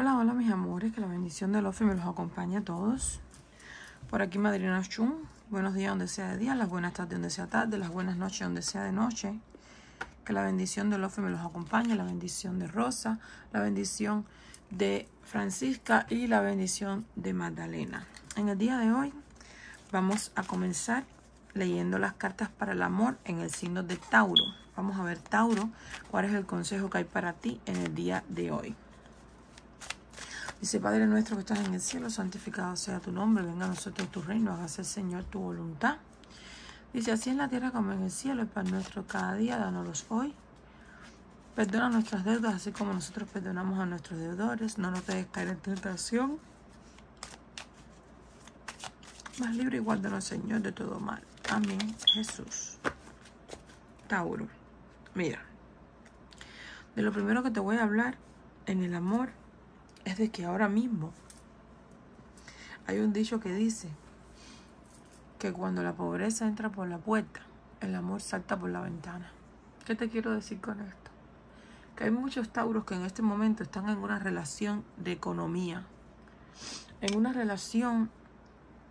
Hola, hola mis amores, que la bendición de Ofi me los acompañe a todos. Por aquí Madrina Chum, buenos días donde sea de día, las buenas tardes donde sea tarde, las buenas noches donde sea de noche. Que la bendición de Ofi me los acompañe, la bendición de Rosa, la bendición de Francisca y la bendición de Magdalena. En el día de hoy vamos a comenzar leyendo las cartas para el amor en el signo de Tauro. Vamos a ver, Tauro, cuál es el consejo que hay para ti en el día de hoy. Dice, Padre nuestro que estás en el cielo, santificado sea tu nombre, venga a nosotros tu reino, hágase Señor tu voluntad. Dice, así en la tierra como en el cielo, es para nuestro cada día, dánoslos hoy. Perdona nuestras deudas, así como nosotros perdonamos a nuestros deudores. No nos dejes caer en tentación. Más libre y guárdanos, Señor, de todo mal. Amén, Jesús. Tauro, mira, de lo primero que te voy a hablar en el amor es de que ahora mismo hay un dicho que dice que cuando la pobreza entra por la puerta, el amor salta por la ventana. ¿Qué te quiero decir con esto? Que hay muchos tauros que en este momento están en una relación de economía, en una relación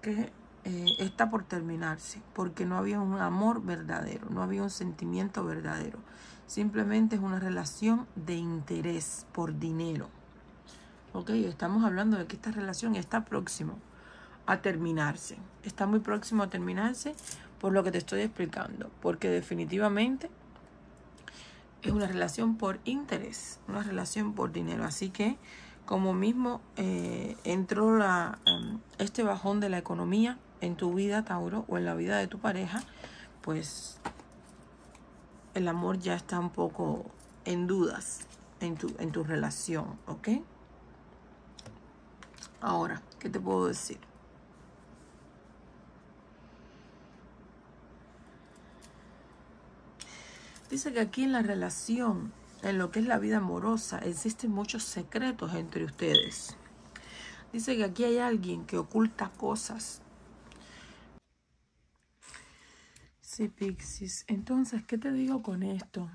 que eh, está por terminarse, porque no había un amor verdadero, no había un sentimiento verdadero. Simplemente es una relación de interés por dinero. ¿ok? Estamos hablando de que esta relación está próximo a terminarse. Está muy próximo a terminarse por lo que te estoy explicando. Porque definitivamente es una relación por interés, una relación por dinero. Así que como mismo eh, entró em, este bajón de la economía en tu vida, Tauro, o en la vida de tu pareja, pues el amor ya está un poco en dudas en tu, en tu relación, ¿ok? Ahora, ¿qué te puedo decir? Dice que aquí en la relación, en lo que es la vida amorosa, existen muchos secretos entre ustedes. Dice que aquí hay alguien que oculta cosas. Sí, Pixis. Entonces, ¿qué te digo con esto?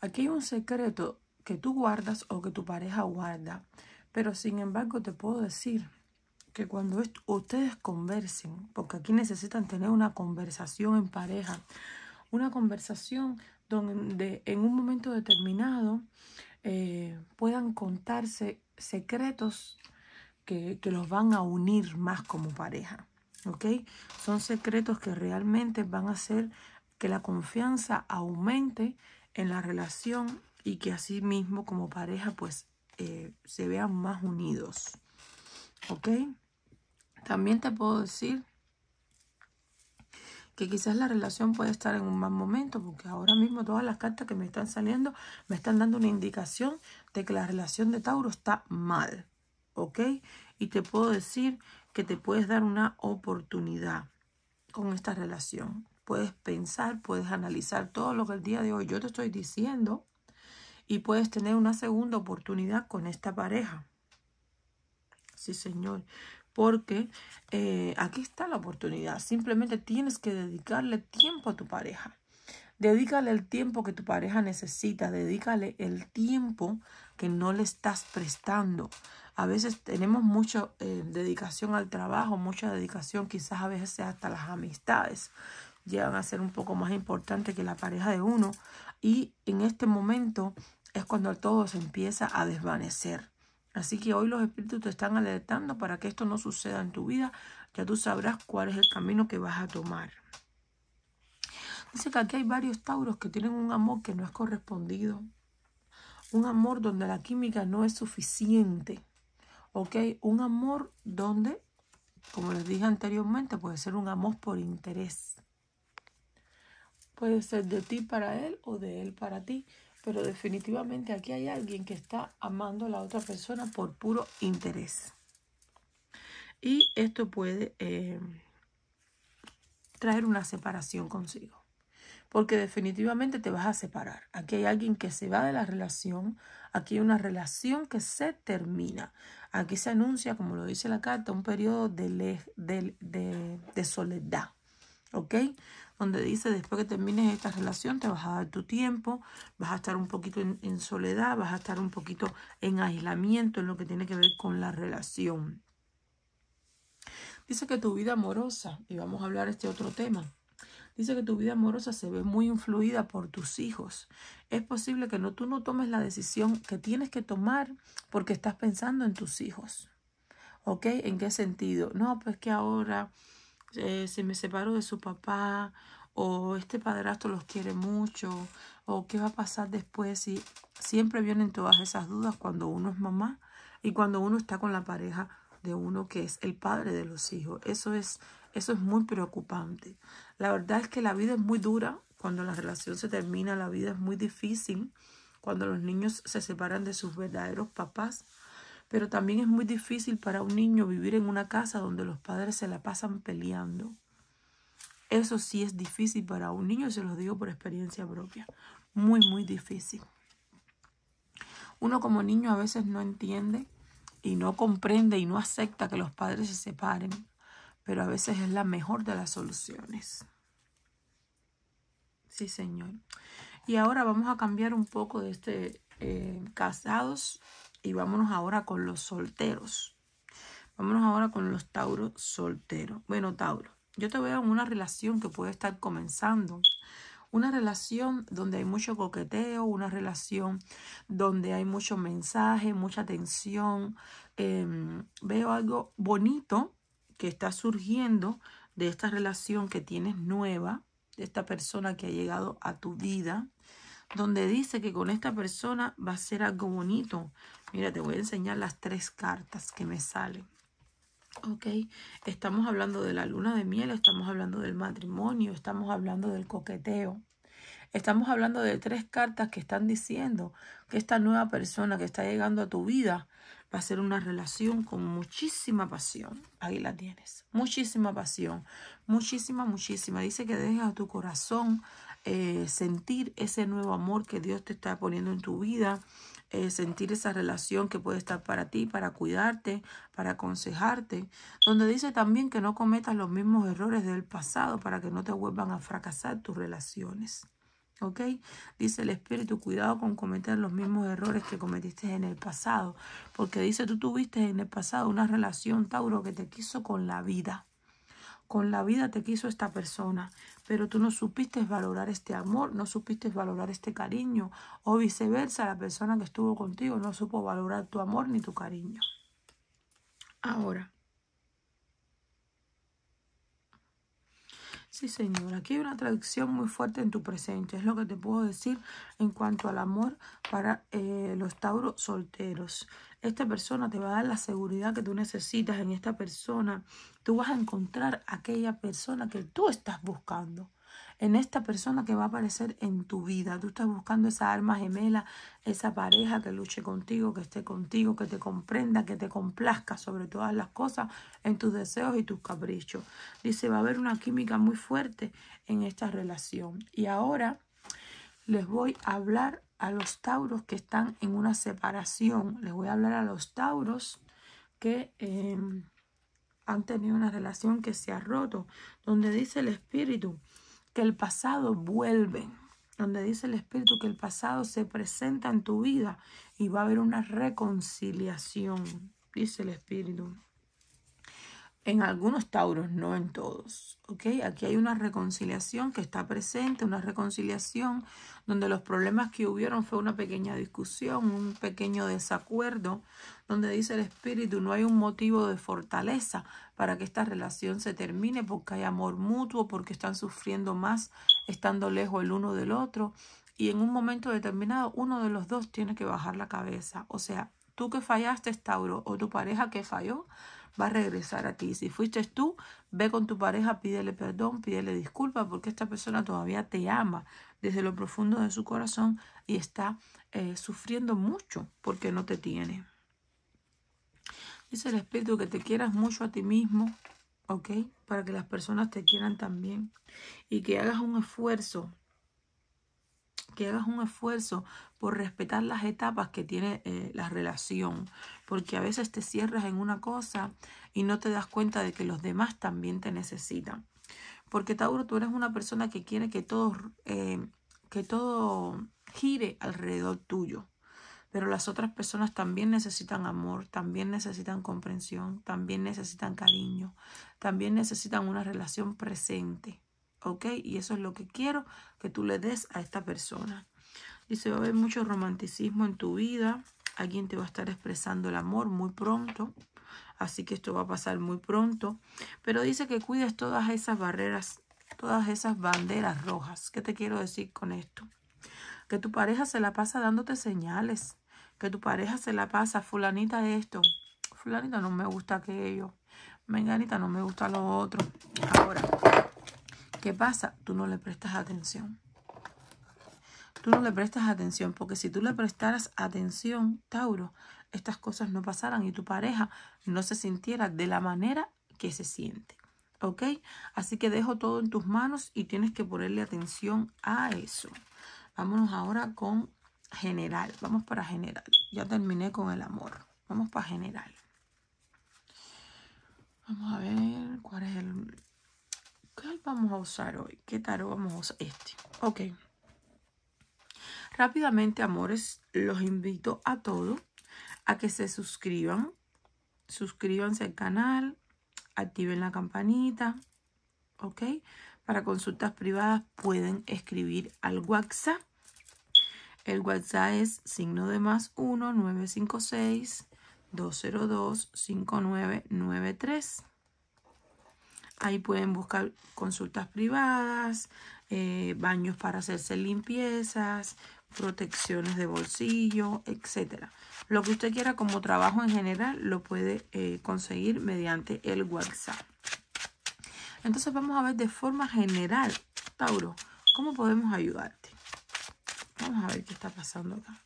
Aquí hay un secreto que tú guardas o que tu pareja guarda pero sin embargo te puedo decir que cuando ustedes conversen, porque aquí necesitan tener una conversación en pareja, una conversación donde en un momento determinado eh, puedan contarse secretos que, que, los van a unir más como pareja. ¿Ok? Son secretos que realmente van a hacer que la confianza aumente en la relación y que así mismo como pareja pues eh, se vean más unidos. ¿Ok? También te puedo decir que quizás la relación puede estar en un mal momento, porque ahora mismo todas las cartas que me están saliendo me están dando una indicación de que la relación de Tauro está mal, ¿ok? Y te puedo decir que te puedes dar una oportunidad con esta relación. Puedes pensar, puedes analizar todo lo que el día de hoy yo te estoy diciendo y puedes tener una segunda oportunidad con esta pareja. Sí, señor. Porque eh, aquí está la oportunidad. Simplemente tienes que dedicarle tiempo a tu pareja. Dedícale el tiempo que tu pareja necesita, dedícale el tiempo que no le estás prestando. A veces tenemos mucha eh, dedicación al trabajo, mucha dedicación quizás a veces hasta las amistades llegan a ser un poco más importantes que la pareja de uno. Y en este momento es cuando todo se empieza a desvanecer. Así que hoy los espíritus te están alertando para que esto no suceda en tu vida. Ya tú sabrás cuál es el camino que vas a tomar. Dice que aquí hay varios tauros que tienen un amor que no es correspondido. Un amor donde la química no es suficiente. ¿Ok? Un amor donde, como les dije anteriormente, puede ser un amor por interés. Puede ser de ti para él o de él para ti pero definitivamente aquí hay alguien que está amando a la otra persona por puro interés. Y esto puede eh, traer una separación consigo, porque definitivamente te vas a separar. Aquí hay alguien que se va de la relación, aquí hay una relación que se termina. Aquí se anuncia, como lo dice la carta, un periodo de, de soledad ¿ok? Donde dice, después que termines esta relación, te vas a dar tu tiempo, vas a estar un poquito en, soledad, vas a estar un poquito en aislamiento en lo que tiene que ver con la relación. Dice que tu vida amorosa, y vamos a hablar este otro tema, dice que tu vida amorosa se ve muy influida por tus hijos. Es posible que no, tú no tomes la decisión que tienes que tomar porque estás pensando en tus hijos. ¿Ok? ¿En qué sentido? No, pues que ahora eh, si me separo de su papá, o este padrastro los quiere mucho, o qué va a pasar después. Y siempre vienen todas esas dudas cuando uno es mamá y cuando uno está con la pareja de uno que es el padre de los hijos. Eso es, eso es muy preocupante. La verdad es que la vida es muy dura cuando la relación se termina, la vida es muy difícil cuando los niños se separan de sus verdaderos papás. Pero también es muy difícil para un niño vivir en una casa donde los padres se la pasan peleando. Eso sí es difícil para un niño, se lo digo por experiencia propia. Muy, muy difícil. Uno como niño a veces no entiende y no comprende y no acepta que los padres se separen, pero a veces es la mejor de las soluciones. Sí, señor. Y ahora vamos a cambiar un poco de este eh, casados y vámonos ahora con los solteros. Vámonos ahora con los Tauros solteros. Bueno, Tauro, yo te veo en una relación que puede estar comenzando. Una relación donde hay mucho coqueteo, una relación donde hay mucho mensaje, mucha atención. Em, veo algo bonito que está surgiendo de esta relación que tienes nueva, de esta persona que ha llegado a tu vida, donde dice que con esta persona va a ser algo bonito, Mira, te voy a enseñar las tres cartas que me salen. Ok, estamos hablando de la luna de miel, estamos hablando del matrimonio, estamos hablando del coqueteo. Estamos hablando de tres cartas que están diciendo que esta nueva persona que está llegando a tu vida va a ser una relación con muchísima pasión. Ahí la tienes. Muchísima pasión. Muchísima, muchísima. Dice que dejes a tu corazón eh, sentir ese nuevo amor que Dios te está poniendo en tu vida, eh, sentir esa relación que puede estar para ti, para cuidarte, para aconsejarte, donde dice también que no cometas los mismos errores del pasado para que no te vuelvan a fracasar tus relaciones. ¿Ok? Dice el Espíritu, cuidado con cometer los mismos errores que cometiste en el pasado, porque dice, tú tuviste en el pasado una relación, Tauro, que te quiso con la vida. Con la vida te quiso esta persona, pero tú no supiste valorar este amor, no supiste valorar este cariño, o viceversa, la persona que estuvo contigo no supo valorar tu amor ni tu cariño. Ahora. Sí, señora, aquí hay una traducción muy fuerte en tu presente, es lo que te puedo decir en cuanto al amor para eh, los tauros solteros. Esta persona te va a dar la seguridad que tú necesitas en esta persona. Tú vas a encontrar aquella persona que tú estás buscando. En esta persona que va a aparecer en tu vida. Tú estás buscando esa alma gemela, esa pareja que luche contigo, que esté contigo, que te comprenda, que te complazca sobre todas las cosas en tus deseos y tus caprichos. Dice, va a haber una química muy fuerte en esta relación. Y ahora les voy a hablar a los tauros que están en una separación. Les voy a hablar a los tauros que em, han tenido una relación que se ha roto, donde dice el espíritu que el pasado vuelve, donde dice el espíritu que el pasado se presenta en tu vida y va a haber una reconciliación, dice el espíritu en algunos tauros, no en todos. Aquí hay una reconciliación que está presente, una reconciliación donde los problemas que hubieron fue una pequeña discusión, un pequeño desacuerdo, donde dice el espíritu, no hay un motivo de fortaleza para que esta relación se termine porque hay amor mutuo, porque están sufriendo más estando lejos el uno del otro. Y en un momento determinado, uno de los dos tiene que bajar la cabeza. O sea, tú que fallaste, Tauro, o tu pareja que falló, va a regresar a ti. Si fuiste tú, ve con tu pareja, pídele perdón, pídele disculpas, porque esta persona todavía te ama desde lo profundo de su corazón y está eh, sufriendo mucho porque no te tiene. Dice el Espíritu que te quieras mucho a ti mismo, ¿ok? Para que las personas te quieran también y que hagas un esfuerzo que hagas un esfuerzo por respetar las etapas que tiene eh, la relación, porque a veces te cierras en una cosa y no te das cuenta de que los demás también te necesitan. Porque Tauro, tú eres una persona que quiere que todo, eh, que todo gire alrededor tuyo, pero las otras personas también necesitan amor, también necesitan comprensión, también necesitan cariño, también necesitan una relación presente. ¿ok? Y eso es lo que quiero que tú le des a esta persona. Dice, va a haber mucho romanticismo en tu vida. Alguien te va a estar expresando el amor muy pronto. Así que esto va a pasar muy pronto. Pero dice que cuides todas esas barreras, todas esas banderas rojas. ¿Qué te quiero decir con esto? Que tu pareja se la pasa dándote señales. Que tu pareja se la pasa, fulanita esto. Fulanita no me gusta aquello. Menganita no me gusta lo otro. Ahora, ¿Qué pasa? Tú no le prestas atención. Tú no le prestas atención, porque si tú le prestaras atención, Tauro, estas cosas no pasaran y tu pareja no se sintiera de la manera que se siente. ¿Ok? Así que dejo todo en tus manos y tienes que ponerle atención a eso. Vámonos ahora con general. Vamos para general. Ya terminé con el amor. Vamos para general. Vamos a ver cuál es el ¿Cuál vamos a usar hoy? ¿Qué tarot vamos a usar? Este. Ok. Rápidamente, amores, los invito a todos a que se suscriban. Suscríbanse al canal, activen la campanita, ¿ok? Para consultas privadas pueden escribir al WhatsApp. El WhatsApp es signo de más 1 956 202 5993. Ahí pueden buscar consultas privadas, eh, baños para hacerse limpiezas, protecciones de bolsillo, etc. Lo que usted quiera como trabajo en general lo puede eh, conseguir mediante el WhatsApp. Entonces vamos a ver de forma general, Tauro, cómo podemos ayudarte. Vamos a ver qué está pasando acá.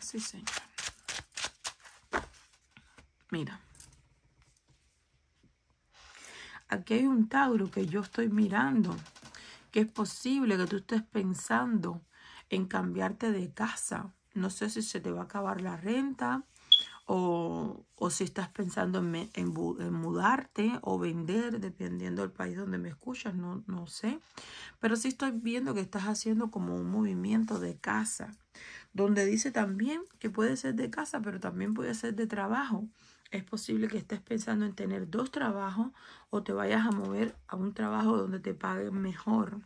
Sí, señor. Mira. Aquí hay un Tauro que yo estoy mirando, que es posible que tú estés pensando en cambiarte de casa. No sé si se te va a acabar la renta o, si estás pensando en, mudarte o vender, dependiendo del país donde me escuchas, no, no sé. Pero sí estoy viendo que estás haciendo como un movimiento de casa, donde dice también que puede ser de casa, pero también puede ser de trabajo. Es posible que estés pensando en tener dos trabajos o te vayas a mover a un trabajo donde te paguen mejor.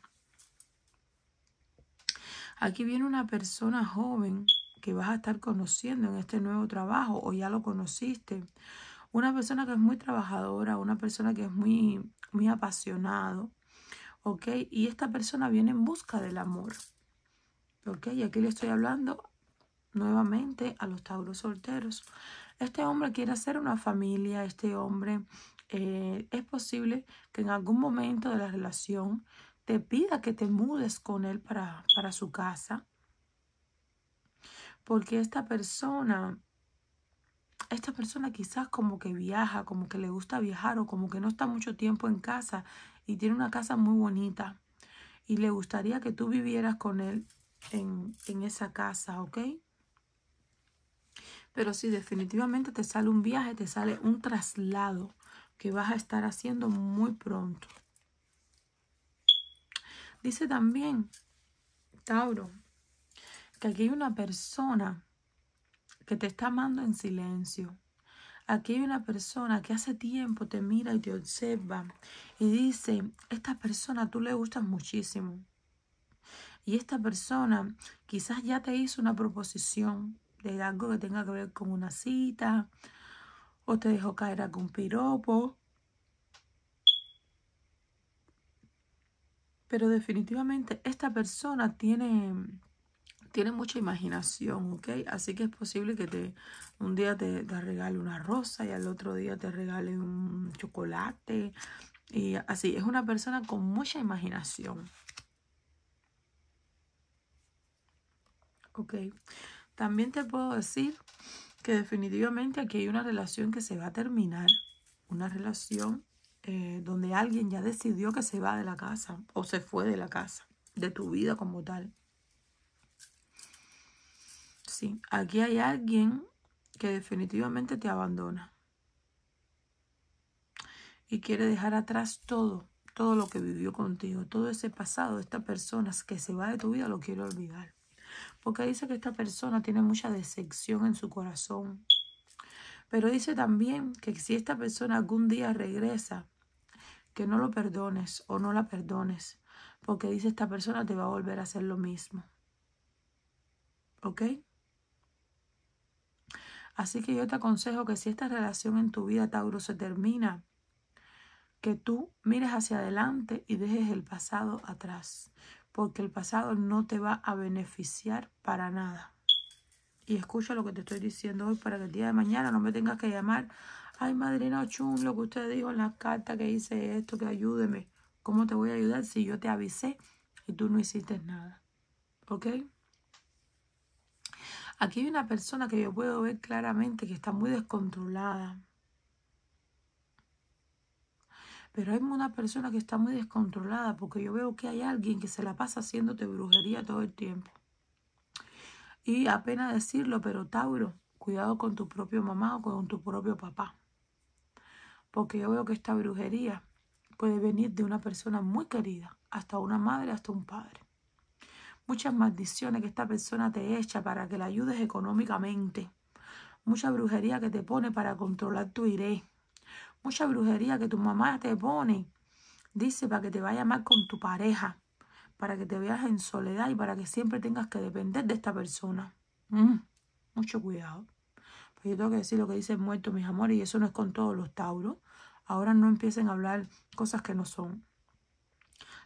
Aquí viene una persona joven que vas a estar conociendo en este nuevo trabajo o ya lo conociste. Una persona que es muy trabajadora, una persona que es muy, muy apasionado. ¿Ok? Y esta persona viene en busca del amor. ¿Ok? Y aquí le estoy hablando nuevamente a los tauros solteros. Este hombre quiere hacer una familia, este hombre eh, es posible que en algún momento de la relación te pida que te mudes con él para, su casa, porque esta persona esta persona quizás como que viaja, como que le gusta viajar o como que no está mucho tiempo en casa y tiene una casa muy bonita y le gustaría que tú vivieras con él en, en, esa casa, ¿ok? Pero sí, definitivamente te sale un viaje, te sale un traslado que vas a estar haciendo muy pronto. Dice también, Tauro, que aquí hay una persona que te está amando en silencio. Aquí hay una persona que hace tiempo te mira y te observa y dice, esta persona tú le gustas muchísimo. Y esta persona quizás ya te hizo una proposición algo que tenga que ver con una cita o te dejó caer algún piropo. Pero definitivamente esta persona tiene, tiene mucha imaginación, ¿ok? Así que es posible que te, un día te, te regale una rosa y al otro día te regale un chocolate. Y así, es una persona con mucha imaginación. Ok. También te puedo decir que definitivamente aquí hay una relación que se va a terminar, una relación eh, donde alguien ya decidió que se va de la casa o se fue de la casa, de tu vida como tal. Sí, aquí hay alguien que definitivamente te abandona y quiere dejar atrás todo, todo lo que vivió contigo, todo ese pasado, esta persona que se va de tu vida lo quiere olvidar porque dice que esta persona tiene mucha decepción en su corazón. Pero dice también que si esta persona algún día regresa, que no lo perdones o no la perdones, porque dice esta persona te va a volver a hacer lo mismo. ¿Ok? Así que yo te aconsejo que si esta relación en tu vida, Tauro, se termina, que tú mires hacia adelante y dejes el pasado atrás porque el pasado no te va a beneficiar para nada. Y escucha lo que te estoy diciendo hoy para que el día de mañana no me tengas que llamar. Ay, madrina Ochun, lo que usted dijo en la carta que hice esto, que ayúdeme. ¿Cómo te voy a ayudar si yo te avisé y tú no hiciste nada? ¿Ok? Aquí hay una persona que yo puedo ver claramente que está muy descontrolada, Pero hay una persona que está muy descontrolada porque yo veo que hay alguien que se la pasa haciéndote brujería todo el tiempo. Y apenas decirlo, pero Tauro, cuidado con tu propio mamá o con tu propio papá. Porque yo veo que esta brujería puede venir de una persona muy querida, hasta una madre, hasta un padre. Muchas maldiciones que esta persona te echa para que la ayudes económicamente. Mucha brujería que te pone para controlar tu iré mucha brujería que tu mamá te pone. Dice para que te vaya mal con tu pareja, para que te veas en soledad y para que siempre tengas que depender de esta persona. Mm, mucho cuidado. Pues yo tengo que decir lo que dice muerto, mis amores, y eso no es con todos los tauros. Ahora no empiecen a hablar cosas que no son.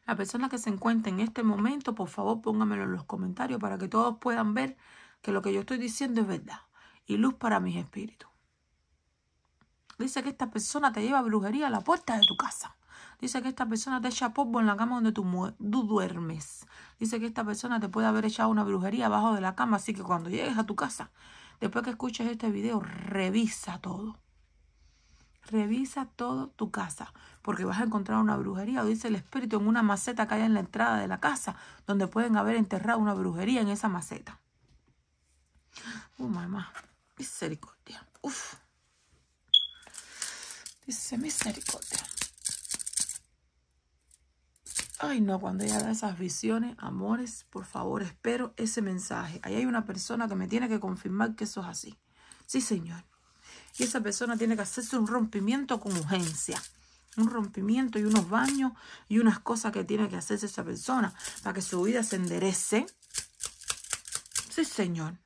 La persona que se encuentra en este momento, por favor, póngamelo en los comentarios para que todos puedan ver que lo que yo estoy diciendo es verdad y luz para mis espíritus. Dice que esta persona te lleva brujería a la puerta de tu casa. Dice que esta persona te echa polvo en la cama donde tú, duermes. Dice que esta persona te puede haber echado una brujería abajo de la cama. Así que cuando llegues a tu casa, después que escuches este video, revisa todo. Revisa todo tu casa. Porque vas a encontrar una brujería, o dice el espíritu, en una maceta que hay en la entrada de la casa, donde pueden haber enterrado una brujería en esa maceta. Oh, mamá. Misericordia. Uf. Dice misericordia. Ay, no, cuando ella da esas visiones, amores, por favor, espero ese mensaje. Ahí hay una persona que me tiene que confirmar que eso es así. Sí, señor. Y esa persona tiene que hacerse un rompimiento con urgencia. Un rompimiento y unos baños y unas cosas que tiene que hacerse esa persona para que su vida se enderece. Sí, señor.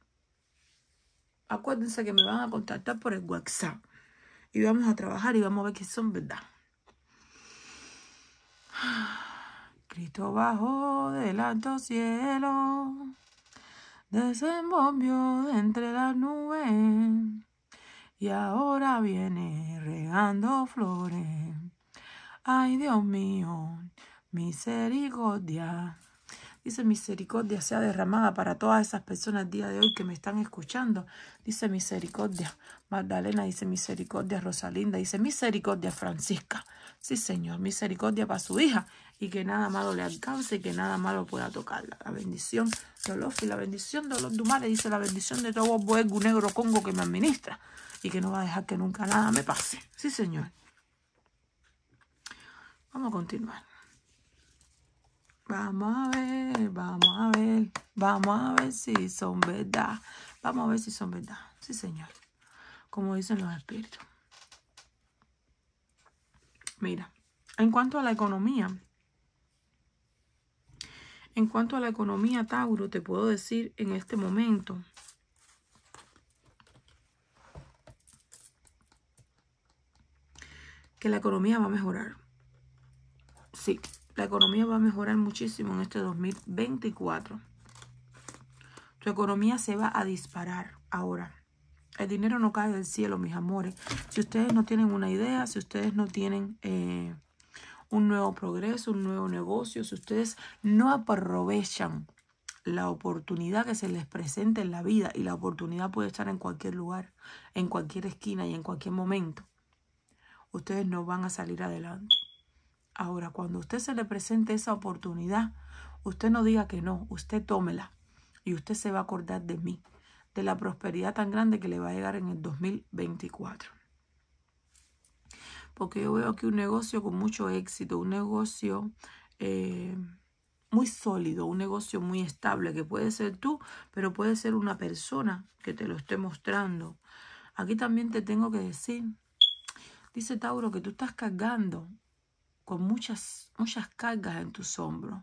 Acuérdense que me van a contactar por el WhatsApp y vamos a trabajar y vamos a ver que son verdad. Cristo bajó del alto cielo, desenvolvió entre las nubes y ahora viene regando flores. Ay, Dios mío, misericordia. Dice misericordia sea derramada para todas esas personas el día de hoy que me están escuchando dice misericordia. Magdalena dice misericordia. Rosalinda dice misericordia. Francisca, sí Señor, misericordia para su hija y que nada malo le alcance y que nada malo pueda tocarla. La bendición de y la bendición de los Dumare dice la bendición de todo buen Negro Congo que me administra y que no va a dejar que nunca nada me pase. Sí Señor. Vamos a continuar. Vamos a ver, vamos a ver, vamos a ver si son verdad Vamos a ver si son verdad. Sí, señor. Como dicen los espíritus. Mira, en cuanto a la economía, en cuanto a la economía, Tauro, te puedo decir en este momento que la economía va a mejorar. Sí, la economía va a mejorar muchísimo en este 2024 su economía se va a disparar ahora. El dinero no cae del cielo, mis amores. Si ustedes no tienen una idea, si ustedes no tienen eh, un nuevo progreso, un nuevo negocio, si ustedes no aprovechan la oportunidad que se les presente en la vida, y la oportunidad puede estar en cualquier lugar, en cualquier esquina y en cualquier momento, ustedes no van a salir adelante. Ahora, cuando a usted se le presente esa oportunidad, usted no diga que no, usted tómela y usted se va a acordar de mí, de la prosperidad tan grande que le va a llegar en el 2024. Porque yo veo aquí un negocio con mucho éxito, un negocio eh, muy sólido, un negocio muy estable, que puede ser tú, pero puede ser una persona que te lo esté mostrando. Aquí también te tengo que decir, dice Tauro, que tú estás cargando con muchas, muchas cargas en tus hombros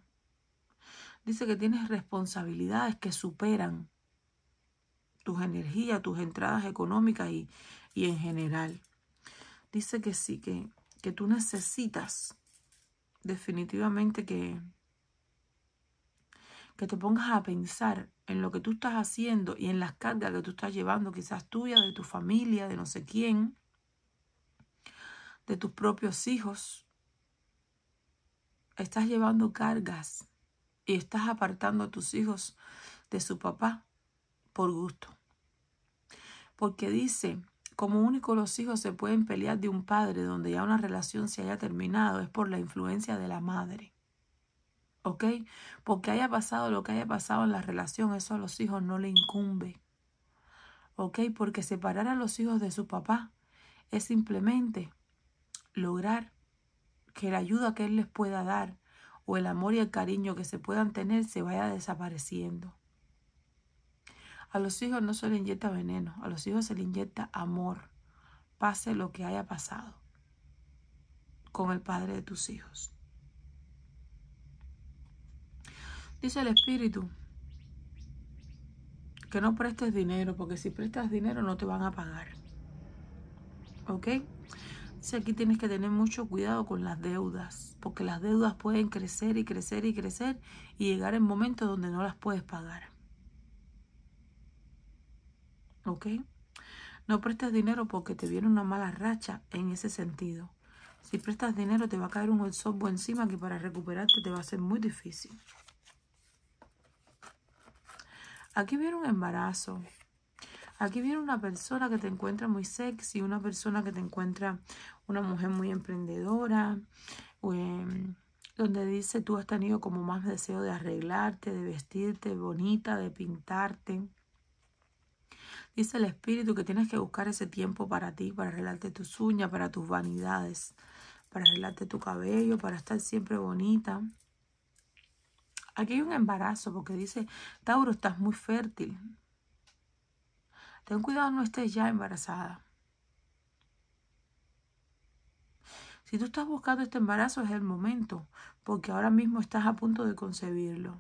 Dice que tienes responsabilidades que superan tus energías, tus entradas económicas y, en general. Dice que sí, que, tú necesitas definitivamente que, que te pongas a pensar en lo que tú estás haciendo y en las cargas que tú estás llevando, quizás tuyas, de tu familia, de no sé quién, de tus propios hijos. Estás llevando cargas y estás apartando a tus hijos de su papá por gusto. Porque dice, como único los hijos se pueden pelear de un padre donde ya una relación se haya terminado, es por la influencia de la madre. ¿Ok? Porque haya pasado lo que haya pasado en la relación, eso a los hijos no le incumbe. ¿Ok? Porque separar a los hijos de su papá es simplemente lograr que la ayuda que él les pueda dar o el amor y el cariño que se puedan tener se vaya desapareciendo. A los hijos no se le inyecta veneno, a los hijos se le inyecta amor, pase lo que haya pasado con el padre de tus hijos. Dice el Espíritu que no prestes dinero, porque si prestas dinero no te van a pagar. ¿Ok? Si aquí tienes que tener mucho cuidado con las deudas, porque las deudas pueden crecer y crecer y crecer y llegar en momentos donde no las puedes pagar. ¿Ok? No prestes dinero porque te viene una mala racha en ese sentido. Si prestas dinero te va a caer un software encima que para recuperarte te va a ser muy difícil. Aquí viene un embarazo. Aquí viene una persona que te encuentra muy sexy, una persona que te encuentra una mujer muy emprendedora, em, donde dice tú has tenido como más deseo de arreglarte, de vestirte bonita, de pintarte. Dice el espíritu que tienes que buscar ese tiempo para ti, para arreglarte tus uñas, para tus vanidades, para arreglarte tu cabello, para estar siempre bonita. Aquí hay un embarazo porque dice, Tauro, estás muy fértil, Ten cuidado, no estés ya embarazada. Si tú estás buscando este embarazo es el momento, porque ahora mismo estás a punto de concebirlo.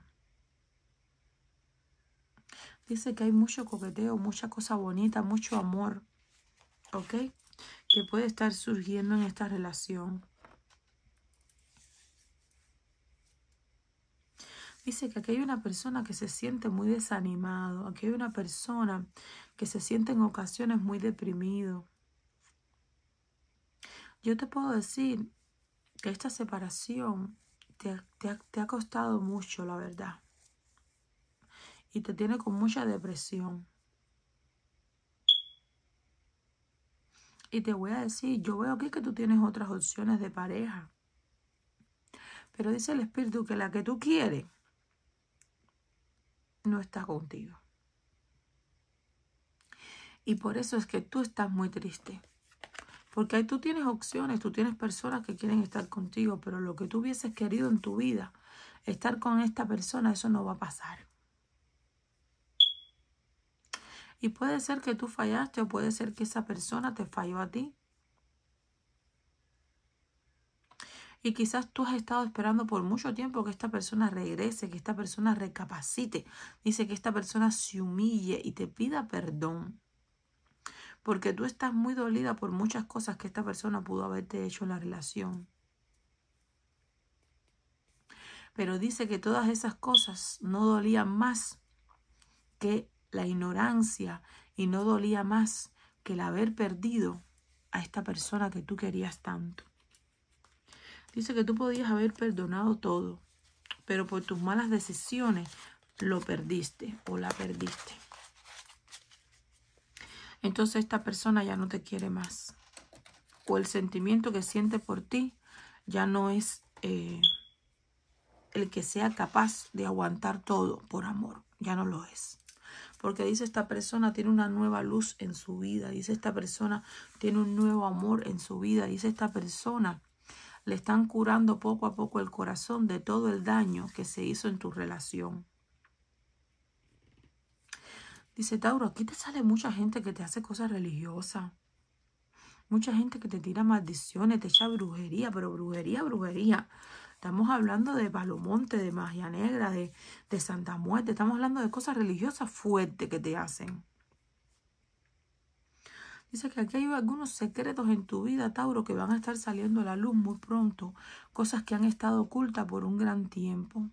Dice que hay mucho coqueteo, mucha cosa bonita, mucho amor, ¿ok? Que puede estar surgiendo en esta relación. Dice que aquí hay una persona que se siente muy desanimado, aquí hay una persona que se siente en ocasiones muy deprimido. Yo te puedo decir que esta separación te, ha costado mucho, la verdad. Y te tiene con mucha depresión. Y te voy a decir, yo veo aquí que tú tienes otras opciones de pareja. Pero dice el espíritu que la que tú quieres no está contigo. Y por eso es que tú estás muy triste. Porque ahí tú tienes opciones, tú tienes personas que quieren estar contigo, pero lo que tú hubieses querido en tu vida, estar con esta persona, eso no va a pasar. Y puede ser que tú fallaste o puede ser que esa persona te falló a ti. Y quizás tú has estado esperando por mucho tiempo que esta persona regrese, que esta persona recapacite, dice que esta persona se humille y te pida perdón porque tú estás muy dolida por muchas cosas que esta persona pudo haberte hecho en la relación. Pero dice que todas esas cosas no dolían más que la ignorancia y no dolía más que el haber perdido a esta persona que tú querías tanto. Dice que tú podías haber perdonado todo, pero por tus malas decisiones lo perdiste o la perdiste entonces esta persona ya no te quiere más. O el sentimiento que siente por ti ya no es eh, el que sea capaz de aguantar todo por amor. Ya no lo es. Porque dice esta persona tiene una nueva luz en su vida. Dice esta persona tiene un nuevo amor en su vida. Dice esta persona le están curando poco a poco el corazón de todo el daño que se hizo en tu relación. Dice Tauro, aquí te sale mucha gente que te hace cosas religiosas. Mucha gente que te tira maldiciones, te echa brujería, pero brujería, brujería. Estamos hablando de Palomonte, de Magia Negra, de, Santa Muerte. Estamos hablando de cosas religiosas fuertes que te hacen. Dice que aquí hay algunos secretos en tu vida, Tauro, que van a estar saliendo a la luz muy pronto, cosas que han estado ocultas por un gran tiempo.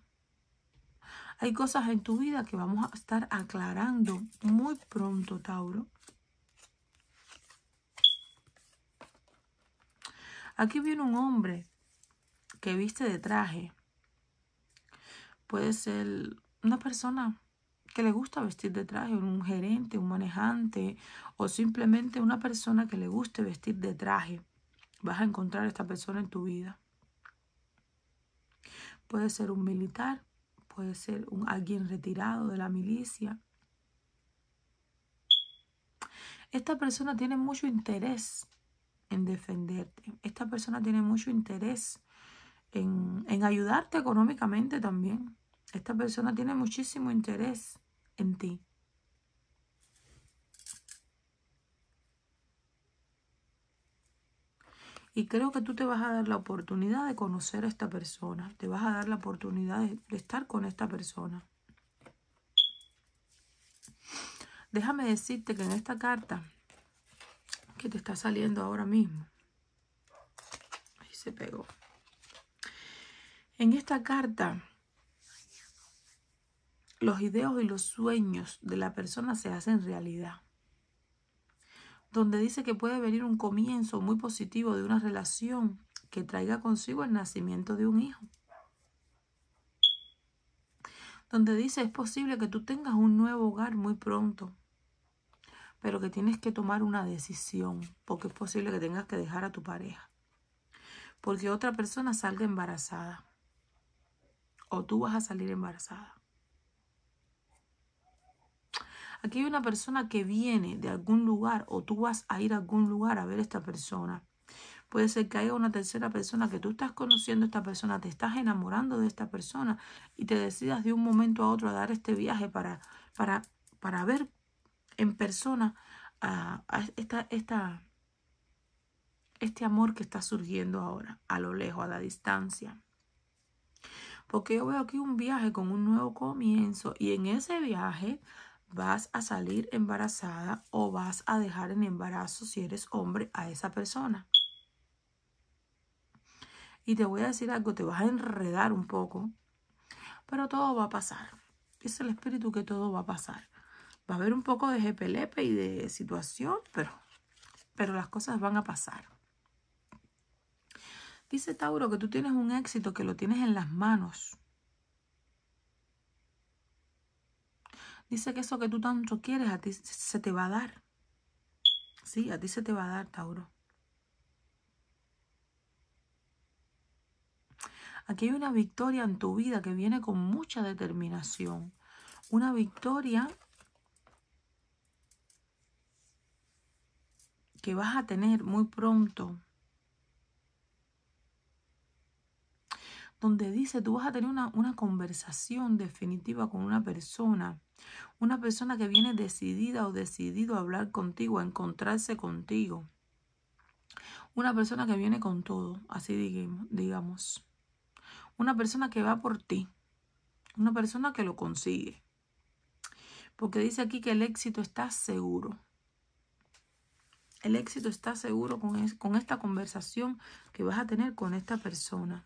Hay cosas en tu vida que vamos a estar aclarando muy pronto, Tauro. Aquí viene un hombre que viste de traje. Puede ser una persona que le gusta vestir de traje, un gerente, un manejante o simplemente una persona que le guste vestir de traje. Vas a encontrar a esta persona en tu vida. Puede ser un militar, puede ser un, alguien retirado de la milicia. Esta persona tiene mucho interés en defenderte. Esta persona tiene mucho interés en, en ayudarte económicamente también. Esta persona tiene muchísimo interés en ti. Y creo que tú te vas a dar la oportunidad de conocer a esta persona, te vas a dar la oportunidad de, estar con esta persona. Déjame decirte que en esta carta que te está saliendo ahora mismo, ahí se pegó. En esta carta, los ideos y los sueños de la persona se hacen realidad donde dice que puede venir un comienzo muy positivo de una relación que traiga consigo el nacimiento de un hijo. Donde dice es posible que tú tengas un nuevo hogar muy pronto, pero que tienes que tomar una decisión, porque es posible que tengas que dejar a tu pareja, porque otra persona salga embarazada, o tú vas a salir embarazada. Aquí hay una persona que viene de algún lugar o tú vas a ir a algún lugar a ver a esta persona. Puede ser que haya una tercera persona que tú estás conociendo a esta persona, te estás enamorando de esta persona y te decidas de un momento a otro a dar este viaje para, para, para ver en persona a, esta, esta, este amor que está surgiendo ahora, a lo lejos, a la distancia. Porque yo veo aquí un viaje con un nuevo comienzo y en ese viaje vas a salir embarazada o vas a dejar en embarazo si eres hombre a esa persona. Y te voy a decir algo, te vas a enredar un poco, pero todo va a pasar. Es el espíritu que todo va a pasar. Va a haber un poco de jepelepe y de situación, pero, pero las cosas van a pasar. Dice Tauro que tú tienes un éxito que lo tienes en las manos Dice que eso que tú tanto quieres a ti se te va a dar. Sí, a ti se te va a dar, Tauro. Aquí hay una victoria en tu vida que viene con mucha determinación. Una victoria que vas a tener muy pronto. donde dice, tú vas a tener una, conversación definitiva con una persona, una persona que viene decidida o decidido a hablar contigo, a encontrarse contigo. Una persona que viene con todo, así digamos. Una persona que va por ti. Una persona que lo consigue. Porque dice aquí que el éxito está seguro. El éxito está seguro con esta conversación que vas a tener con esta persona.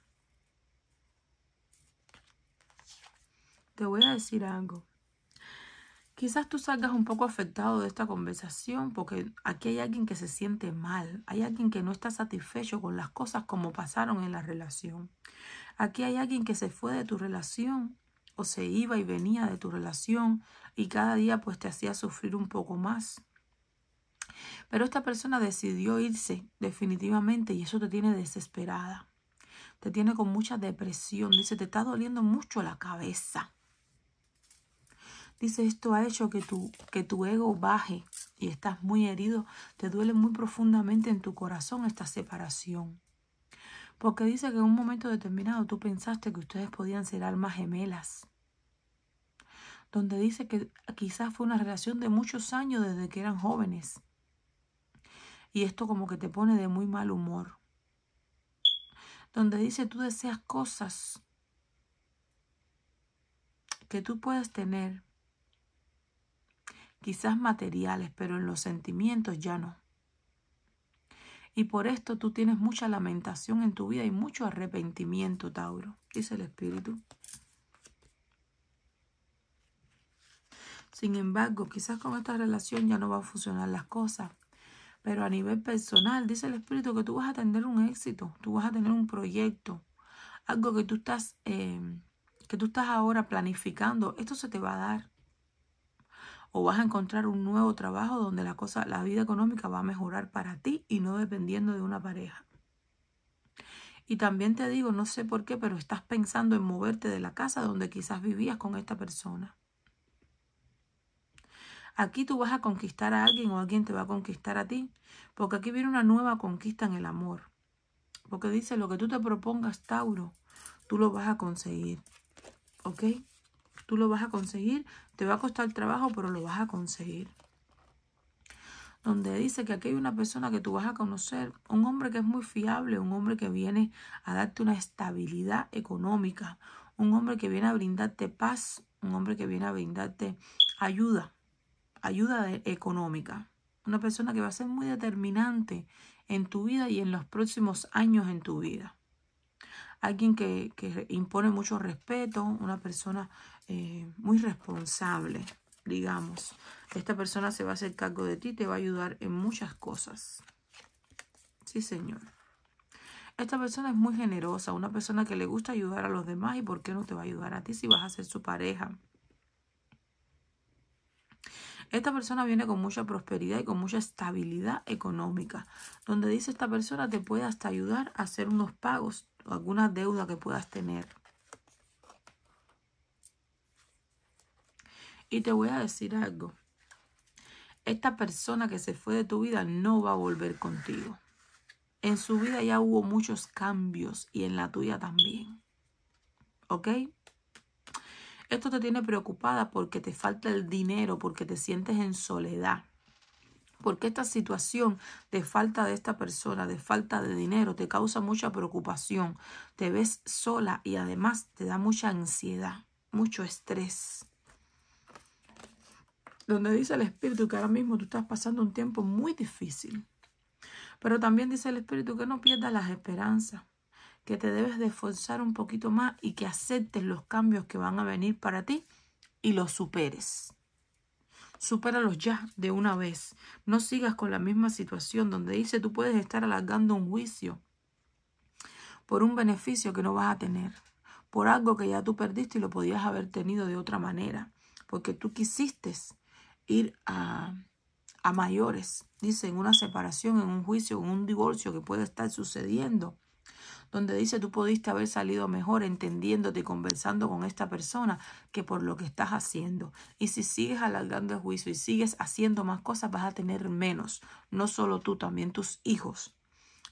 Te voy a decir algo. Quizás tú salgas un poco afectado de esta conversación porque aquí hay alguien que se siente mal, hay alguien que no está satisfecho con las cosas como pasaron en la relación. Aquí hay alguien que se fue de tu relación o se iba y venía de tu relación y cada día pues te hacía sufrir un poco más. Pero esta persona decidió irse definitivamente y eso te tiene desesperada. Te tiene con mucha depresión, dice, te está doliendo mucho la cabeza Dice, esto ha hecho que tu, que tu ego baje y estás muy herido. Te duele muy profundamente en tu corazón esta separación. Porque dice que en un momento determinado tú pensaste que ustedes podían ser almas gemelas. Donde dice que quizás fue una relación de muchos años desde que eran jóvenes. Y esto como que te pone de muy mal humor. Donde dice tú deseas cosas que tú puedes tener, quizás materiales, pero en los sentimientos ya no. Y por esto tú tienes mucha lamentación en tu vida y mucho arrepentimiento, Tauro, dice el Espíritu. Sin embargo, quizás con esta relación ya no van a funcionar las cosas. Pero a nivel personal, dice el Espíritu que tú vas a tener un éxito, tú vas a tener un proyecto, algo que tú estás, eh, que tú estás ahora planificando, esto se te va a dar o vas a encontrar un nuevo trabajo donde la, cosa, la vida económica va a mejorar para ti y no dependiendo de una pareja. Y también te digo, no sé por qué, pero estás pensando en moverte de la casa donde quizás vivías con esta persona. Aquí tú vas a conquistar a alguien o alguien te va a conquistar a ti, porque aquí viene una nueva conquista en el amor. Porque dice, lo que tú te propongas, Tauro, tú lo vas a conseguir. ¿Ok? Tú lo vas a conseguir te va a costar trabajo, pero lo vas a conseguir. Donde dice que aquí hay una persona que tú vas a conocer, un hombre que es muy fiable, un hombre que viene a darte una estabilidad económica, un hombre que viene a brindarte paz, un hombre que viene a brindarte ayuda, ayuda económica. Una persona que va a ser muy determinante en tu vida y en los próximos años en tu vida. Alguien que, que impone mucho respeto, una persona eh, muy responsable, digamos. Esta persona se va a hacer cargo de ti, te va a ayudar en muchas cosas. Sí, señor. Esta persona es muy generosa, una persona que le gusta ayudar a los demás y por qué no te va a ayudar a ti si vas a ser su pareja. Esta persona viene con mucha prosperidad y con mucha estabilidad económica. Donde dice esta persona te puede hasta ayudar a hacer unos pagos o alguna deuda que puedas tener. Y te voy a decir algo. Esta persona que se fue de tu vida no va a volver contigo. En su vida ya hubo muchos cambios y en la tuya también. ¿Ok? Esto te tiene preocupada porque te falta el dinero, porque te sientes en soledad. Porque esta situación de falta de esta persona, de falta de dinero, te causa mucha preocupación. Te ves sola y además te da mucha ansiedad, mucho estrés donde dice el Espíritu que ahora mismo tú estás pasando un tiempo muy difícil. Pero también dice el Espíritu que no pierdas las esperanzas, que te debes de esforzar un poquito más y que aceptes los cambios que van a venir para ti y los superes. Supéralos ya de una vez. No sigas con la misma situación donde dice tú puedes estar alargando un juicio por un beneficio que no vas a tener, por algo que ya tú perdiste y lo podías haber tenido de otra manera, porque tú quisiste ir a, mayores, dice, en una separación, en un juicio, en un divorcio que puede estar sucediendo, donde dice tú pudiste haber salido mejor entendiéndote y conversando con esta persona que por lo que estás haciendo. Y si sigues alargando el juicio y sigues haciendo más cosas, vas a tener menos, no solo tú, también tus hijos.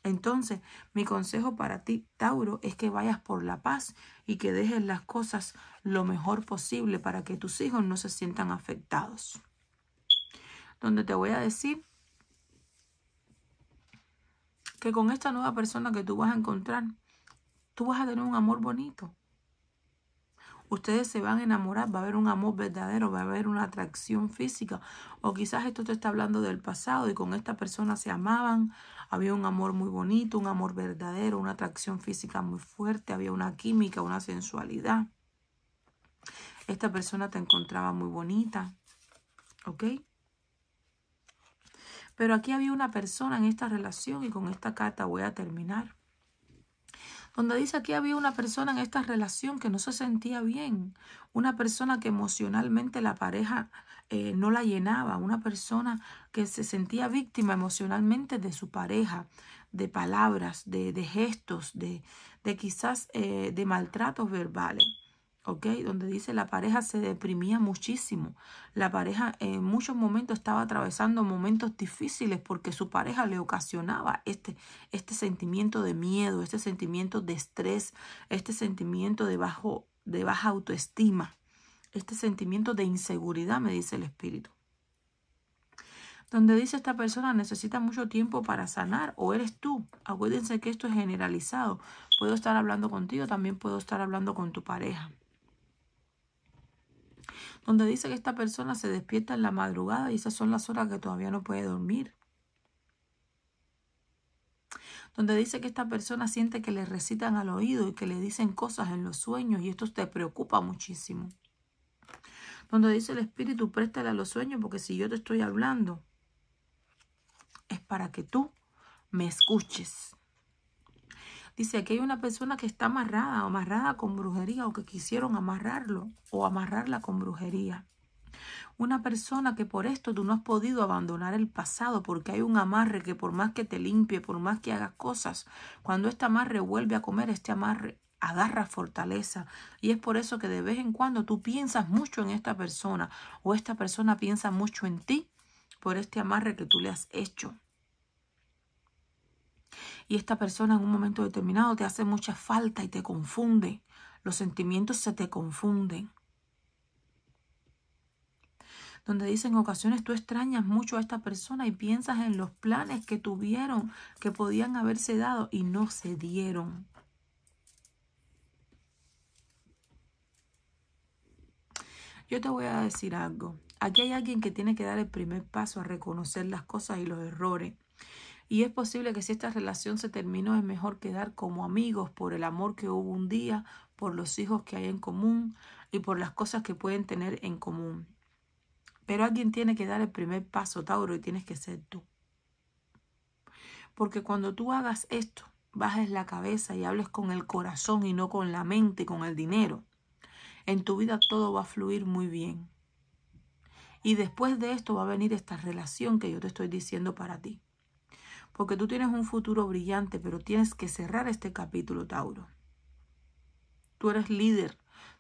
Entonces, mi consejo para ti, Tauro, es que vayas por la paz y que dejes las cosas lo mejor posible para que tus hijos no se sientan afectados donde te voy a decir que con esta nueva persona que tú vas a encontrar, tú vas a tener un amor bonito. Ustedes se van a enamorar, va a haber un amor verdadero, va a haber una atracción física. O quizás esto te está hablando del pasado y con esta persona se amaban, había un amor muy bonito, un amor verdadero, una atracción física muy fuerte, había una química, una sensualidad. Esta persona te encontraba muy bonita, ¿ok? Pero aquí había una persona en esta relación, y con esta carta voy a terminar, donde dice aquí había una persona en esta relación que no se sentía bien, una persona que emocionalmente la pareja eh, no la llenaba, una persona que se sentía víctima emocionalmente de su pareja, de palabras, de, gestos, de, quizás eh, de maltratos verbales. Donde dice la pareja se deprimía muchísimo. La pareja en muchos momentos estaba atravesando momentos difíciles porque su pareja le ocasionaba este, este sentimiento de miedo, este sentimiento de estrés, este sentimiento de, bajo, de baja autoestima, este sentimiento de inseguridad, me dice el espíritu. Donde dice esta persona necesita mucho tiempo para sanar o eres tú. Acuérdense que esto es generalizado. Puedo estar hablando contigo, también puedo estar hablando con tu pareja donde dice que esta persona se despierta en la madrugada y esas son las horas que todavía no puede dormir. Donde dice que esta persona siente que le recitan al oído y que le dicen cosas en los sueños y esto te preocupa muchísimo. Donde dice el espíritu, préstale a los sueños porque si yo te estoy hablando, es para que tú me escuches. Dice, que hay una persona que está amarrada, amarrada con brujería o que quisieron amarrarlo o amarrarla con brujería. Una persona que por esto tú no has podido abandonar el pasado porque hay un amarre que por más que te limpie, por más que hagas cosas, cuando este amarre vuelve a comer, este amarre agarra fortaleza. Y es por eso que de vez en cuando tú piensas mucho en esta persona o esta persona piensa mucho en ti por este amarre que tú le has hecho y esta persona en un momento determinado te hace mucha falta y te confunde. Los sentimientos se te confunden. Donde dicen ocasiones tú extrañas mucho a esta persona y piensas en los planes que tuvieron, que podían haberse dado y no se dieron. Yo te voy a decir algo. Aquí hay alguien que tiene que dar el primer paso a reconocer las cosas y los errores y es posible que si esta relación se terminó, es mejor quedar como amigos por el amor que hubo un día, por los hijos que hay en común y por las cosas que pueden tener en común. Pero alguien tiene que dar el primer paso, Tauro, y tienes que ser tú. Porque cuando tú hagas esto, bajes la cabeza y hables con el corazón y no con la mente, con el dinero, en tu vida todo va a fluir muy bien. Y después de esto va a venir esta relación que yo te estoy diciendo para ti porque tú tienes un futuro brillante, pero tienes que cerrar este capítulo, Tauro. Tú eres líder,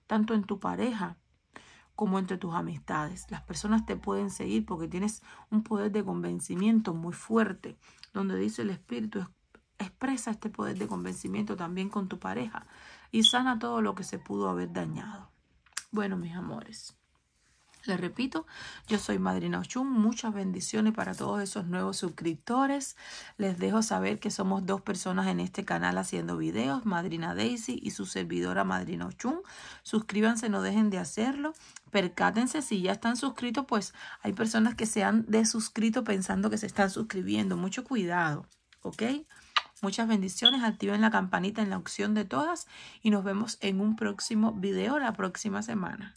tanto en tu pareja como entre tus amistades. Las personas te pueden seguir porque tienes un poder de convencimiento muy fuerte, donde dice el espíritu, expresa este poder de convencimiento también con tu pareja y sana todo lo que se pudo haber dañado. Bueno, mis amores. Les repito, yo soy Madrina Ochun. Muchas bendiciones para todos esos nuevos suscriptores. Les dejo saber que somos dos personas en este canal haciendo videos, Madrina Daisy y su servidora Madrina Ochun. Suscríbanse, no dejen de hacerlo. Percátense si ya están suscritos, pues hay personas que se han desuscrito pensando que se están suscribiendo. Mucho cuidado, ¿ok? Muchas bendiciones, activen la campanita en la opción de todas y nos vemos en un próximo video la próxima semana.